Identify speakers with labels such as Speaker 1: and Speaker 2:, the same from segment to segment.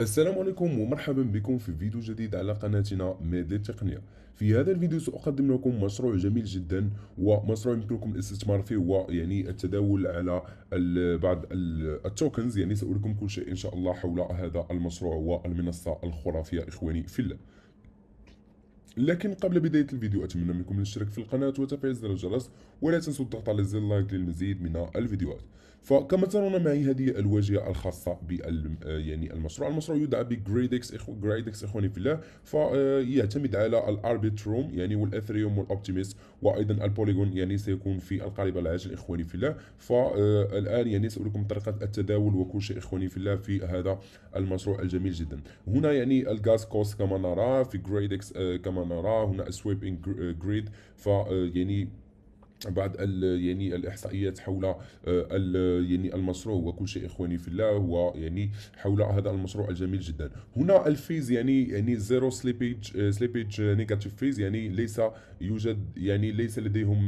Speaker 1: السلام عليكم ومرحبا بكم في فيديو جديد على قناتنا ميد للتقنية في هذا الفيديو سأقدم لكم مشروع جميل جدا ومشروع يمكنكم الاستثمار فيه ويعني التداول على بعض التوكنز يعني سأريكم كل شيء إن شاء الله حول هذا المشروع والمنصة الخرافية إخواني في الله لكن قبل بداية الفيديو أتمنى منكم الاشتراك في القناة وتفعيل زر الجرس ولا تنسوا الضغط على زر لايك للمزيد من الفيديوهات فكما ترون معي هذه الواجهة الخاصة بال يعني المشروع المشروع يدعى بجريدكس إخو جريدكس إخواني في الله فيعتمد على الأربيتروم يعني والأثريوم والأوبتيميس وايضا البوليجون يعني سيكون في القريب العاجل اخواني في الله فالان يعني ساريكم طريقه التداول وكل شيء اخواني في الله في هذا المشروع الجميل جدا هنا يعني الغاز كوست كما نرى في جريد اكس آه، كما نرى هنا سويب ان جريد ف آه، يعني بعض يعني الاحصائيات حول آه، يعني المشروع وكل شيء اخواني في الله هو يعني حول هذا المشروع الجميل جدا هنا الفيز يعني يعني زيرو سليبيج سليبيج نيجاتيف فيز يعني ليس يوجد يعني ليس لديهم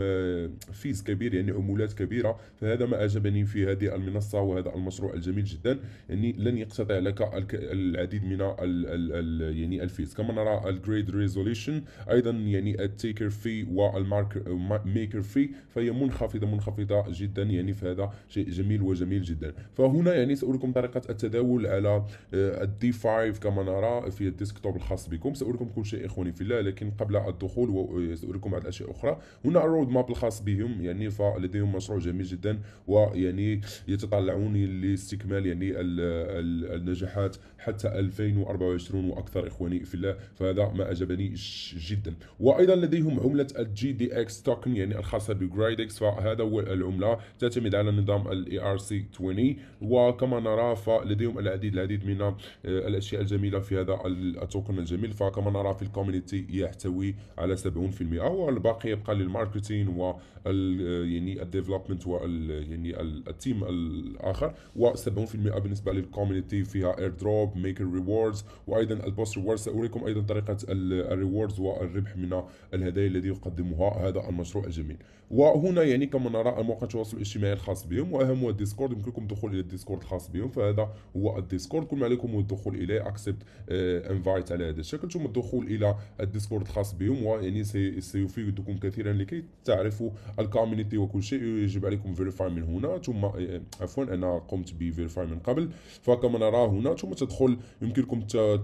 Speaker 1: فيز آه، كبير يعني عمولات كبيره فهذا ما اعجبني في هذه المنصه وهذا المشروع الجميل جدا يعني لن يقتطع لك العديد من ال ال ال يعني الفيز كما نرى الجريد ريزوليوشن ايضا يعني التيكر في والمارك ميكر في الصافي فهي منخفضه منخفضه جدا يعني فهذا شيء جميل وجميل جدا فهنا يعني سأريكم طريقة التداول على آه، الدي 5 كما نرى في الديسكتوب الخاص بكم سأريكم كل شيء إخواني في الله لكن قبل الدخول آه، سأريكم بعض الأشياء أخرى هنا الرود ماب الخاص بهم يعني فلديهم مشروع جميل جدا ويعني يتطلعون لاستكمال يعني النجاحات حتى 2024 وأكثر إخواني في الله فهذا ما أعجبني جدا وأيضا لديهم عملة الجي دي اكس توكن يعني الخاصة بحسب بجرايدكس فهذا هو العملة تعتمد على نظام الاي ار سي 20 وكما نرى فلديهم العديد العديد من آه، الاشياء الجميلة في هذا التوكن الجميل فكما نرى في الكوميونيتي يحتوي على 70% والباقي يبقى للماركتين و آه، يعني الديفلوبمنت وال يعني التيم الاخر و70% بالنسبه للكوميونتي فيها اير دروب ميكر ريوردز وايضا البوست ريوردز ساريكم ايضا طريقه الريوردز والربح من الهدايا الذي يقدمها هذا المشروع الجميل وهنا يعني كما نرى مواقع التواصل الاجتماعي الخاص بهم واهم هو الديسكورد يمكنكم الدخول الى الديسكورد الخاص بهم فهذا هو الديسكورد كل ما عليكم هو الدخول اليه اكسبت انفايت آه، على هذا الشكل ثم الدخول الى الديسكورد الخاص بهم ويعني سيفيدكم كثيرا لكي تعرفوا الكوميونيتي وكل شيء يجب عليكم فيريفاي من هنا ثم آه، آه، عفوا انا قمت بفيريفاي من قبل فكما نرى هنا ثم تدخل يمكنكم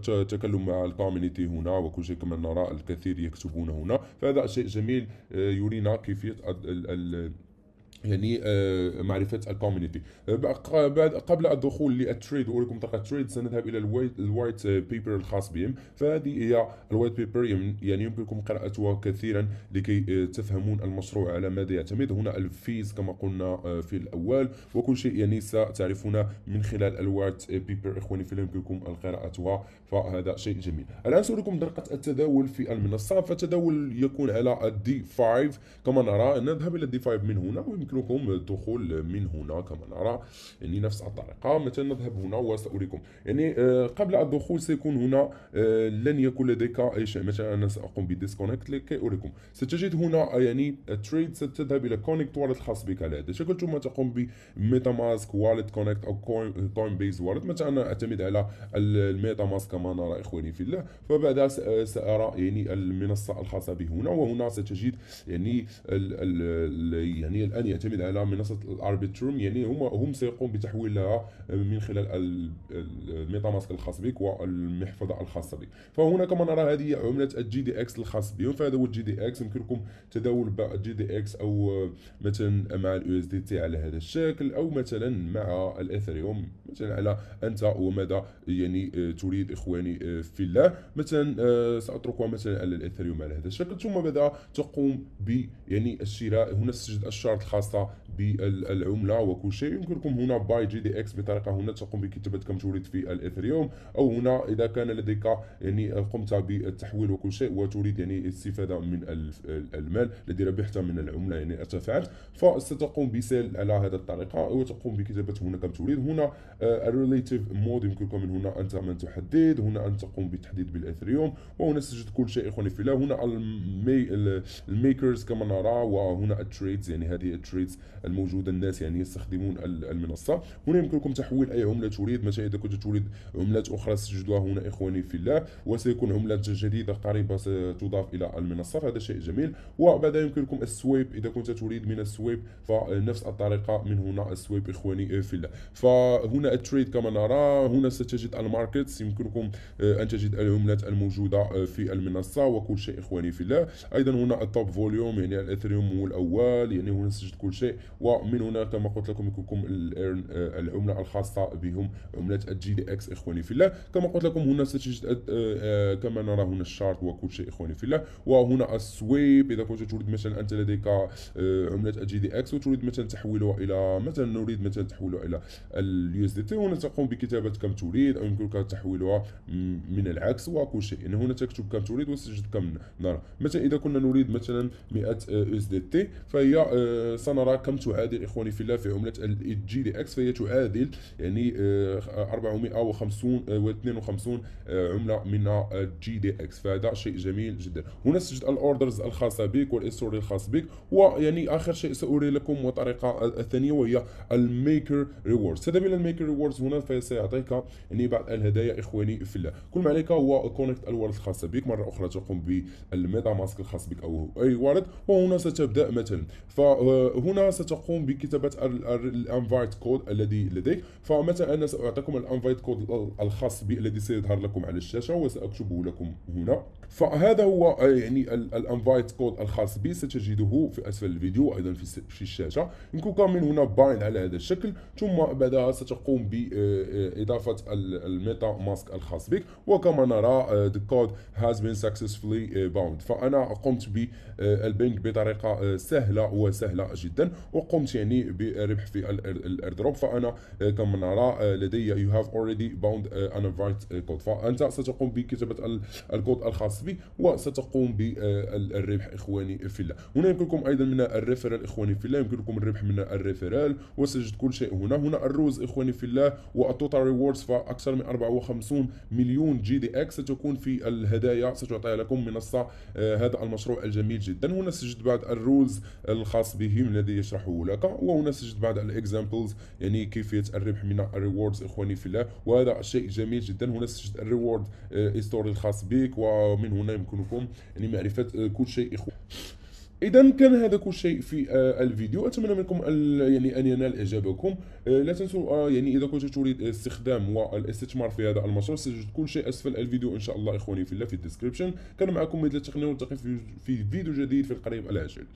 Speaker 1: التكلم مع الكوميونيتي هنا وكل شيء كما نرى الكثير يكتبون هنا فهذا شيء جميل يرينا كيفيه ال ال يعني آه، معرفة الكوميونيتي آه، بعد قبل الدخول للتريد أوريكم طريقة التريد سنذهب إلى الوايت, الوايت بيبر الخاص بهم فهذه هي الوايت بيبر يعني يمكنكم قراءتها كثيرا لكي آه، تفهمون المشروع على ماذا يعتمد هنا الفيز كما قلنا في الأول وكل شيء يعني ستعرفون من خلال الوايت بيبر إخواني في يمكنكم قراءتها فهذا شيء جميل الآن سأريكم طريقة التداول في المنصة فالتداول يكون على الدي 5 كما نرى نذهب إلى الدي 5 من هنا يمكنكم الدخول من هنا كما نرى يعني نفس الطريقة مثلا نذهب هنا وسأريكم يعني آه، قبل الدخول سيكون هنا آه، لن يكون لديك أي شيء مثلا أنا سأقوم بديسكونكت لكي أريكم ستجد هنا آه، يعني تريد ستذهب إلى كونكت والد الخاص بك على هذا الشكل ثم تقوم بميتا ماسك والد كونكت أو كوين بيز والد مثلا أنا أعتمد على الميتا ماسك كما نرى إخواني في الله فبعدها سأرى يعني المنصة الخاصة به هنا وهنا ستجد يعني ال ال يعني الآن يعتمد على منصه الاربيتروم يعني هم هم سيقوم بتحويلها آه، من خلال الميتاماسك الخاص بك والمحفظه الخاصه بك فهنا كما نرى هذه عمله الجي دي اكس الخاص بهم فهذا هو الجي دي اكس يمكنكم تداول جي دي اكس او آه، مثلا مع اليو اس دي تي على هذا الشكل او مثلا مع الاثريوم مثلا على انت وماذا يعني آه، تريد اخواني في الله مثلا ساتركها مثلا على الاثريوم على هذا الشكل ثم ماذا تقوم ب يعني الشراء هنا تسجد الشرط الخاص asta بالعمله وكل شيء يمكنكم هنا باي جي دي اكس بطريقه هنا تقوم بكتابه كم تريد في الاثريوم او هنا اذا كان لديك يعني قمت بالتحويل وكل شيء وتريد يعني الاستفاده من المال الذي ربحت من العمله يعني ارتفعت فستقوم بسيل على هذه الطريقه وتقوم بكتابه هنا كم تريد هنا الريليتيف مود يمكنكم من هنا انت من تحدد هنا ان تقوم بالتحديد بالاثريوم وهنا سجد كل شيء اخواني في هنا الميكرز كما نرى وهنا التريدز يعني هذه التريدز الموجوده الناس يعني يستخدمون المنصه هنا يمكنكم تحويل اي عمله تريد مثلا اذا كنت تريد عملات اخرى ستجدها هنا اخواني في الله وسيكون عملات جديده قريبه ستضاف الى المنصه فهذا شيء جميل وبعد يمكنكم السويب اذا كنت تريد من السويب فنفس الطريقه من هنا السويب اخواني في الله فهنا التريد كما نرى هنا ستجد الماركتس يمكنكم آه، ان تجد العملات الموجوده آه، في المنصه وكل شيء اخواني في الله ايضا هنا التوب فوليوم يعني الاثريوم هو الاول يعني هنا ستجد كل شيء ومن هنا كما قلت لكم يكونكم آه، العمله الخاصه بهم عمله الجي دي اكس اخواني في الله كما قلت لكم هنا ستجد آه، آه، كما نرى هنا الشارت وكل شيء اخواني في الله وهنا السويب اذا كنت تريد مثلا انت لديك عمله الجي دي اكس وتريد مثلا تحويلها الى مثلا نريد مثلا تحويلها الى اليو اس دي تي هنا تقوم بكتابه كم تريد او يمكنك تحويلها من العكس وكل شيء هنا, هنا تكتب كم تريد وستجد كم نرى مثلا اذا كنا نريد مثلا 100 يو اس دي تي فهي سنرى كم تعادل اخواني في الله في عمله الجي دي اكس فهي تعادل يعني 450 و 52 عمله من الجي دي اكس فهذا شيء جميل جدا هنا سجد الاوردرز الخاصه بك والاستوري الخاص بك ويعني اخر شيء ساري لكم وطريقه الثانيه وهي الميكر ريوردز هذا الى الميكر ريوردز هنا فسيعطيك يعني بعض الهدايا اخواني في الله كل ما عليك هو كونكت الوالد الخاصه بك مره اخرى تقوم بالميتا ماسك الخاص بك او اي والد وهنا ستبدا مثلا فهنا آه، ست تقوم بكتابه الانفايت كود الذي لديك فمثلا انا ساعطيكم الانفايت كود الخاص بي الذي سيظهر لكم على الشاشه وساكتبه لكم هنا فهذا هو آه، يعني الانفايت كود الخاص بي ستجده في اسفل الفيديو وايضا في الشاشه يمكنك من هنا باين على هذا الشكل ثم بعدها ستقوم باضافه آه، آه، الميتا ماسك الخاص بك وكما نرى the code has been successfully bound فانا قمت بالبنك بطريقه سهله وسهله جدا وقمت يعني بربح في الاردروب فانا آه، كما نرى آه، لدي يو هاف اوريدي باوند ان انفايت كود فانت ستقوم بكتابه الكود الخاص بي وستقوم بالربح اخواني في الله هنا يمكنكم ايضا من الريفرال اخواني في الله يمكنكم الربح من الريفرال وسجد كل شيء هنا هنا الروز اخواني في الله والتوتال ريوردز فاكثر من 54 مليون جي دي اكس ستكون في الهدايا ستعطيها لكم منصه آه، هذا المشروع الجميل جدا هنا سجد بعض الرولز الخاص بهم الذي يشرح سنشرحه لك وهنا سجد بعض الاكزامبلز يعني كيفيه الربح من الريوردز اخواني في الله وهذا شيء جميل جدا هنا سجد الريورد ستوري الخاص بك ومن هنا يمكنكم يعني معرفه آه، كل شيء اخواني اذا كان هذا كل شيء في آه، الفيديو اتمنى منكم يعني ان ينال اعجابكم آه، لا تنسوا يعني اذا كنت تريد استخدام والاستثمار في هذا المشروع سجد كل شيء اسفل الفيديو ان شاء الله اخواني في الله في الديسكريبشن كان معكم مثل التقنيه والتقي في فيديو جديد في القريب العاجل